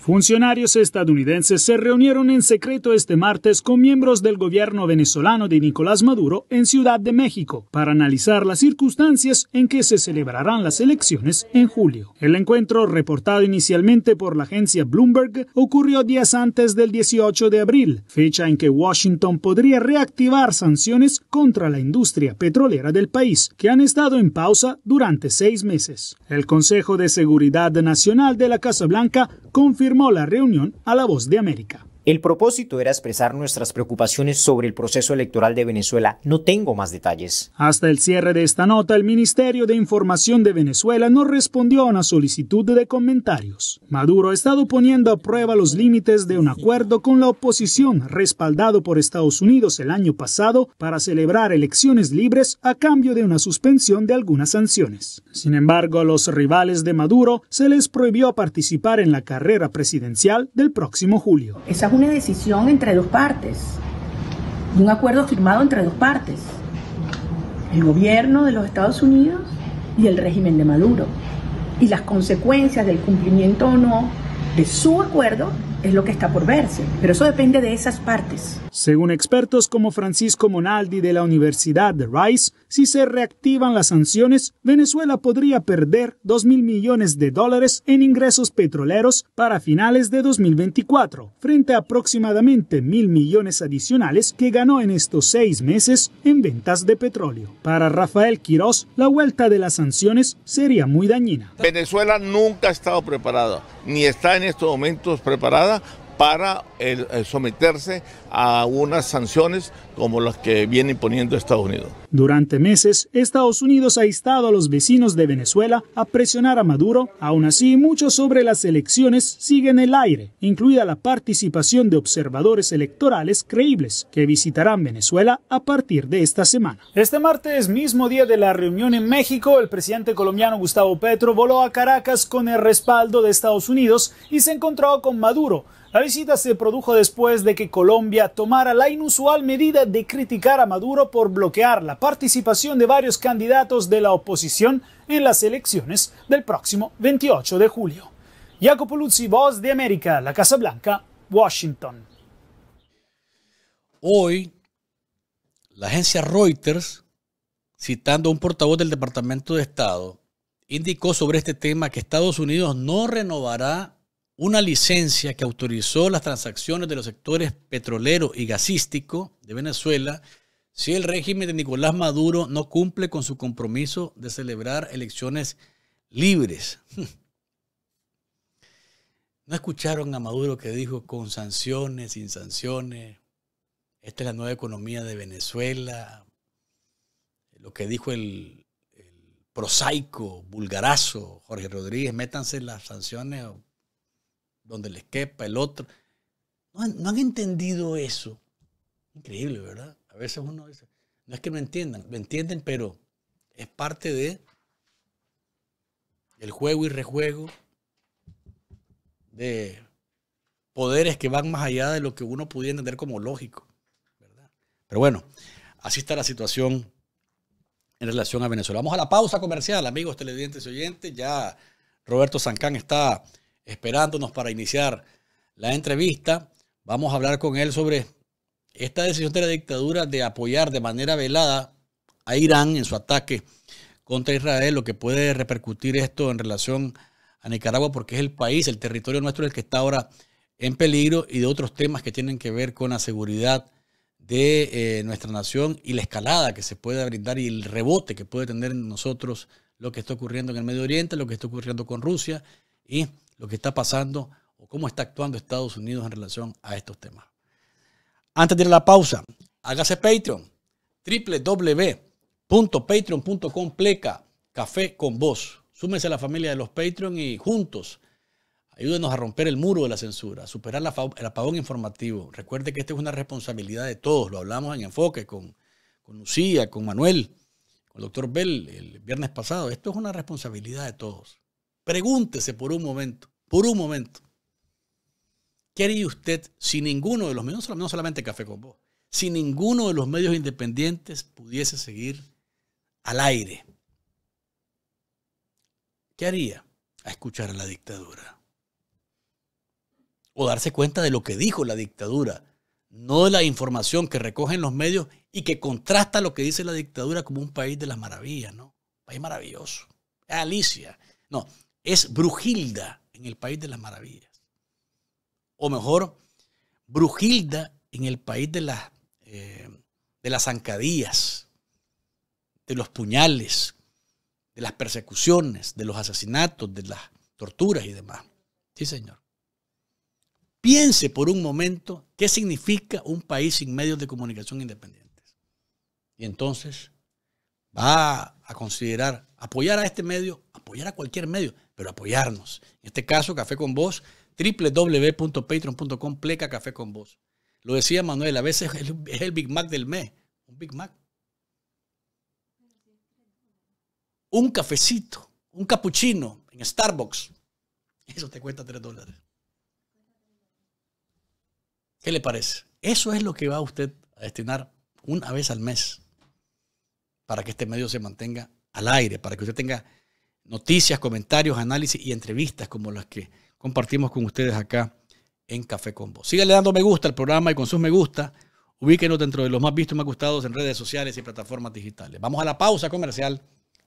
Speaker 2: Funcionarios estadounidenses se reunieron en secreto este martes con miembros del gobierno venezolano de Nicolás Maduro en Ciudad de México para analizar las circunstancias en que se celebrarán las elecciones en julio. El encuentro, reportado inicialmente por la agencia Bloomberg, ocurrió días antes del 18 de abril, fecha en que Washington podría reactivar sanciones contra la industria petrolera del país, que han estado en pausa durante seis meses. El Consejo de Seguridad Nacional de la Casa Blanca confirmó firmó la reunión a La Voz de América. El
Speaker 1: propósito era expresar nuestras preocupaciones sobre el proceso electoral de Venezuela. No tengo más detalles.
Speaker 2: Hasta el cierre de esta nota, el Ministerio de Información de Venezuela no respondió a una solicitud de comentarios. Maduro ha estado poniendo a prueba los límites de un acuerdo con la oposición respaldado por Estados Unidos el año pasado para celebrar elecciones libres a cambio de una suspensión de algunas sanciones. Sin embargo, a los rivales de Maduro se les prohibió participar en la carrera presidencial del próximo julio una decisión entre dos partes, un acuerdo firmado entre dos partes,
Speaker 4: el gobierno de los Estados Unidos y el régimen de Maduro. Y las consecuencias
Speaker 2: del cumplimiento o no de su acuerdo es lo que está por verse, pero eso depende de esas partes. Según expertos como Francisco Monaldi de la Universidad de Rice, si se reactivan las sanciones, Venezuela podría perder 2 mil millones de dólares en ingresos petroleros para finales de 2024, frente a aproximadamente mil millones adicionales que ganó en estos seis meses en ventas de petróleo. Para Rafael Quirós, la vuelta de las sanciones sería muy dañina.
Speaker 5: Venezuela nunca ha estado preparada, ni está en estos momentos preparada para eh, someterse a unas sanciones como las que viene imponiendo Estados Unidos.
Speaker 2: Durante meses, Estados Unidos ha instado a los vecinos de Venezuela a presionar a Maduro. Aún así, mucho sobre las elecciones sigue en el aire, incluida la participación de observadores electorales creíbles que visitarán Venezuela a partir de esta semana. Este martes, mismo día de la reunión en México, el presidente colombiano Gustavo Petro voló a Caracas con el respaldo de Estados Unidos y se encontró con Maduro la visita se produjo después de que Colombia tomara la inusual medida de criticar a Maduro por bloquear la participación de varios candidatos de la oposición en las elecciones del próximo 28 de julio. Jacopo Luzzi, voz de América, la Casa Blanca, Washington.
Speaker 3: Hoy, la agencia Reuters, citando a un portavoz del Departamento de Estado, indicó sobre este tema que Estados Unidos no renovará una licencia que autorizó las transacciones de los sectores petrolero y gasístico de Venezuela si el régimen de Nicolás Maduro no cumple con su compromiso de celebrar elecciones libres. ¿No escucharon a Maduro que dijo con sanciones, sin sanciones? Esta es la nueva economía de Venezuela. Lo que dijo el, prosaico, vulgarazo Jorge Rodríguez, métanse las sanciones o donde les quepa el otro. No han, entendido eso. Increíble, ¿verdad? A veces uno dice, no es que no entiendan, me entienden, pero es parte de el juego y rejuego de poderes que van más allá de lo que uno pudiera entender como lógico. ¿verdad? Pero bueno, así está la situación en relación a Venezuela. Vamos a la pausa comercial, amigos televidentes y oyentes. Ya Roberto Sancán está esperándonos para iniciar la entrevista. Vamos a hablar con él sobre esta decisión de la dictadura de apoyar de manera velada a Irán en su ataque contra Israel, lo que puede repercutir esto en relación a Nicaragua, porque es el país, el territorio nuestro el que está ahora en peligro y de otros temas que tienen que ver con la seguridad de eh, nuestra nación y la escalada que se puede brindar y el rebote que puede tener en nosotros lo que está ocurriendo en el Medio Oriente, lo que está ocurriendo con Rusia y lo que está pasando o cómo está actuando Estados Unidos en relación a estos temas. Antes de ir a la pausa, hágase Patreon, www.patreon.com pleca café con voz. Súmese a la familia de los Patreon y juntos ayúdenos a romper el muro de la censura, superar el apagón informativo. Recuerde que esto es una responsabilidad de todos, lo hablamos en enfoque con, con Lucía, con Manuel, con el doctor Bell el viernes pasado. Esto es una responsabilidad de todos. Pregúntese por un momento, por un momento, ¿qué haría usted si ninguno de los medios, no solamente Café con Vos, si ninguno de los medios independientes pudiese seguir al aire? ¿Qué haría? A escuchar a la dictadura. O darse cuenta de lo que dijo la dictadura, no de la información que recogen los medios y que contrasta lo que dice la dictadura como un país de las maravillas, ¿no? Un país maravilloso. Alicia. No, es Brujilda en el País de las Maravillas. O mejor, Brujilda en el País de las, eh, de las zancadillas, de los puñales, de las persecuciones, de los asesinatos, de las torturas y demás. Sí, señor. Piense por un momento qué significa un país sin medios de comunicación independientes. Y entonces va a considerar apoyar a este medio, apoyar a cualquier medio, pero apoyarnos. En este caso, Café con Voz, www.patreon.com, pleca Café con Voz. Lo decía Manuel, a veces es el Big Mac del mes, un Big Mac. Un cafecito, un cappuccino en Starbucks, eso te cuesta 3 dólares. ¿Qué le parece? Eso es lo que va usted a destinar una vez al mes para que este medio se mantenga al aire, para que usted tenga noticias, comentarios, análisis y entrevistas como las que compartimos con ustedes acá en Café con Vos. Síganle dando me gusta al programa y con sus me gusta, ubíquenos dentro de los más vistos y más gustados en redes sociales y plataformas digitales. Vamos a la pausa comercial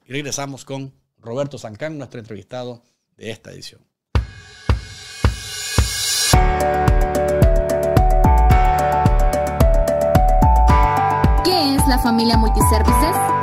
Speaker 3: y regresamos con Roberto Zancán, nuestro entrevistado de esta edición.
Speaker 4: ¿Qué es la familia Multiservices?